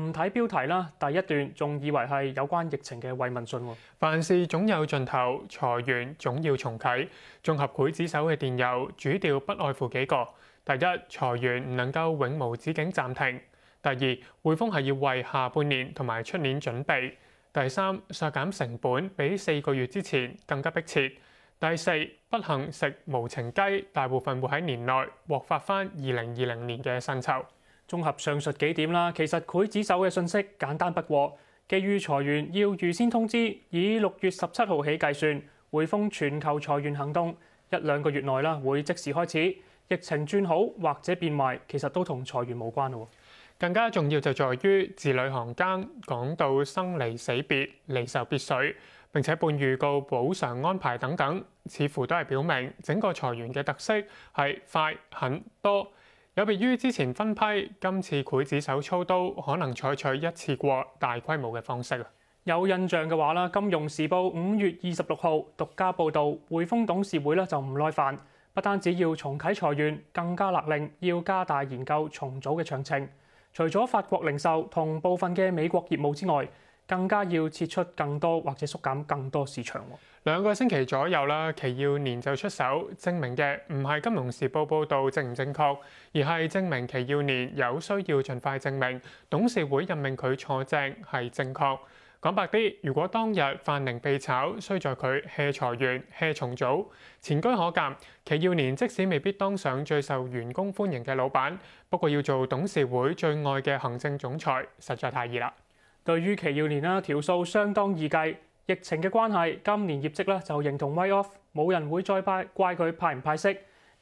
唔睇標題啦，第一段仲以為係有關疫情嘅慰問信喎。凡事總有盡頭，裁員總要重啟。綜合刽指手嘅電郵主調不外乎幾個：第一，裁員唔能夠永無止境暫停；第二，匯豐係要為下半年同埋出年準備；第三，削減成本比四個月之前更加迫切；第四，不幸食無情雞，大部分會喺年內獲發翻二零二零年嘅薪酬。綜合上述幾點啦，其實會指手嘅信息簡單不過，基於裁員要預先通知，以六月十七號起計算，匯豐全球裁員行動一兩個月內啦會即時開始。疫情轉好或者變壞，其實都同裁員無關喎。更加重要就在於字裏行間講到生離死別、離愁別緒，並且半預告補償安排等等，似乎都係表明整個裁員嘅特色係快、很多。有別於之前分批，今次刽子手操刀可能採取一次過大規模嘅方式啊！有印象嘅話啦，《金融時報》五月二十六號獨家報導，匯豐董事會咧就唔耐煩，不單止要重啟裁員，更加勒令要加大研究重組嘅詳情。除咗法國零售同部分嘅美國業務之外。更加要撤出更多或者縮減更多市場。兩個星期左右啦，其耀年就出手證明嘅，唔係金融時報報道正唔正確，而係證明其耀年有需要盡快證明董事會任命佢坐正係正確。講白啲，如果當日范寧被炒，需在佢卸裁員、卸重組，前居可鑑，其耀年即使未必當上最受員工歡迎嘅老闆，不過要做董事會最愛嘅行政總裁，實在太易啦。對於其要年啦，條數相當易計。疫情嘅關係，今年業績咧就認同威 off，冇人會再派怪佢派唔派息。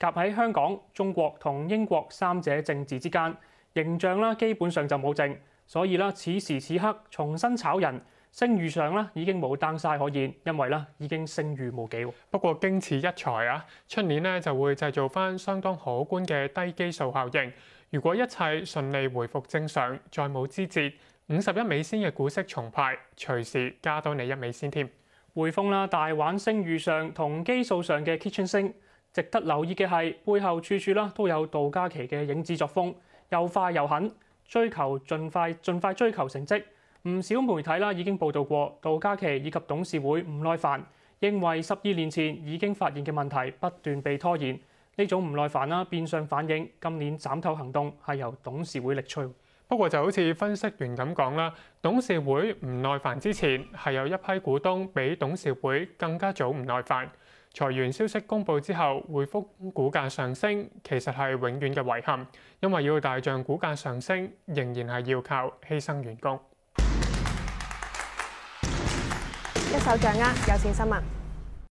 夾喺香港、中國同英國三者政治之間，形象啦基本上就冇正，所以啦此時此刻重新炒人聲譽上咧已經冇 d 晒可言，因為咧已經聲譽無幾。不過經此一裁，啊，出年咧就會製造翻相當可觀嘅低基數效應。如果一切順利回復正常，再冇枝節。五十一美仙嘅股息重派，隨時加到你一美仙添。匯豐啦，大玩升遇上同基數上嘅 k i t c h e n 升，值得留意嘅係背後處處啦都有杜嘉琪嘅影子作風，又快又狠，追求盡快盡快追求成績。唔少媒體啦已經報道過杜嘉琪以及董事會唔耐煩，認為十二年前已經發現嘅問題不斷被拖延。呢種唔耐煩啦變相反映，今年斬頭行動係由董事會力催。不過就好似分析員咁講啦，董事會唔耐煩之前，係有一批股東比董事會更加早唔耐煩。財源消息公布之後，回覆股價上升，其實係永遠嘅遺憾，因為要大漲股價上升，仍然係要靠犧牲員工。一手掌握有線新聞。